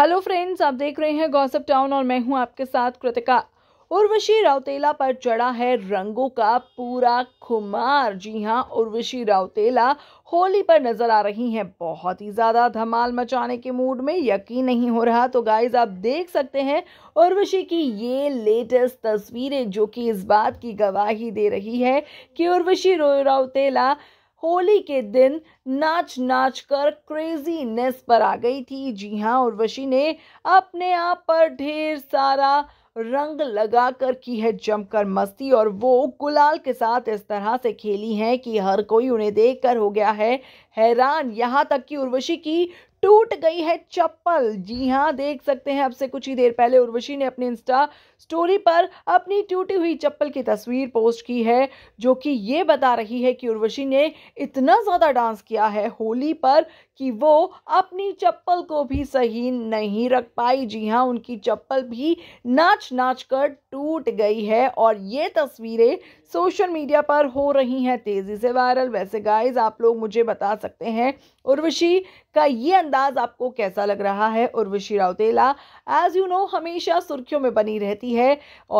hello friends आप देख रहे हैं गौसअप टाउन और मैं हूं आपके साथ कृतिका उर्वशी रावतेला पर चढ़ा है रंगों का पूरा खुमार जी हां उर्वशी रावतेला होली पर नज़र आ रही हैं बहुत ही ज़्यादा धमाल मचाने के मूड में यकीन नहीं हो रहा तो गाइज आप देख सकते हैं उर्वशी की ये लेटेस्ट तस्वीरें जो कि इस बात की गवाही दे रही है कि उर्वशी रावतेला होली के दिन नाच नाच कर क्रेजीनेस पर आ गई थी जी हाँ उर्वशी ने अपने आप पर ढेर सारा रंग लगा कर की है जमकर मस्ती और वो गुलाल के साथ इस तरह से खेली हैं कि हर कोई उन्हें देख कर हो गया है हैरान यहाँ तक कि उर्वशी की टूट गई है चप्पल जी हाँ देख सकते हैं अब से कुछ ही देर पहले उर्वशी ने अपने इंस्टा स्टोरी पर अपनी टूटी हुई चप्पल की तस्वीर पोस्ट की है जो कि ये बता रही है कि उर्वशी ने इतना ज़्यादा डांस किया है होली पर कि वो अपनी चप्पल को भी सही नहीं रख पाई जी हाँ उनकी चप्पल भी नाच नाच कर टूट गई है और ये तस्वीरें सोशल मीडिया पर हो रही हैं तेज़ी से वायरल वैसे गाइज आप लोग मुझे बता सकते सकते हैं उर्वशी का ये अंदाज आपको कैसा लग रहा है Urvashi Rautela as you know हमेशा सुर्खियों में बनी रहती है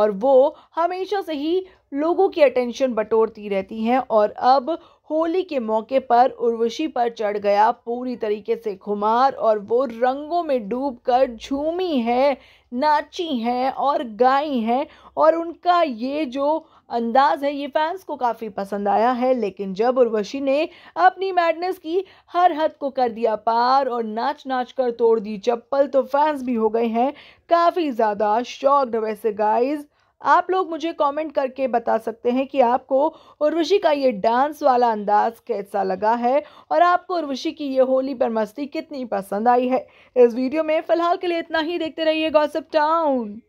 और वो हमेशा से ही लोगों की अटेंशन बटोरती रहती हैं और अब होली के मौके पर उर्वशी पर चढ़ गया पूरी तरीके से खुमार और वो रंगों में डूब कर झूमी है नाची हैं और गाई हैं और उनका ये जो अंदाज़ है ये फैंस को काफ़ी पसंद आया है लेकिन जब उर्वशी ने अपनी मैडनेस की हर हद को कर दिया पार और नाच नाच कर तोड़ दी चप्पल तो फैंस भी हो गए हैं काफ़ी ज़्यादा शॉक्ड वैसे गाइस आप लोग मुझे कमेंट करके बता सकते हैं कि आपको उर्वशी का ये डांस वाला अंदाज कैसा लगा है और आपको उर्वशी की ये होली पर मस्ती कितनी पसंद आई है इस वीडियो में फ़िलहाल के लिए इतना ही देखते रहिए गॉसिप टाउन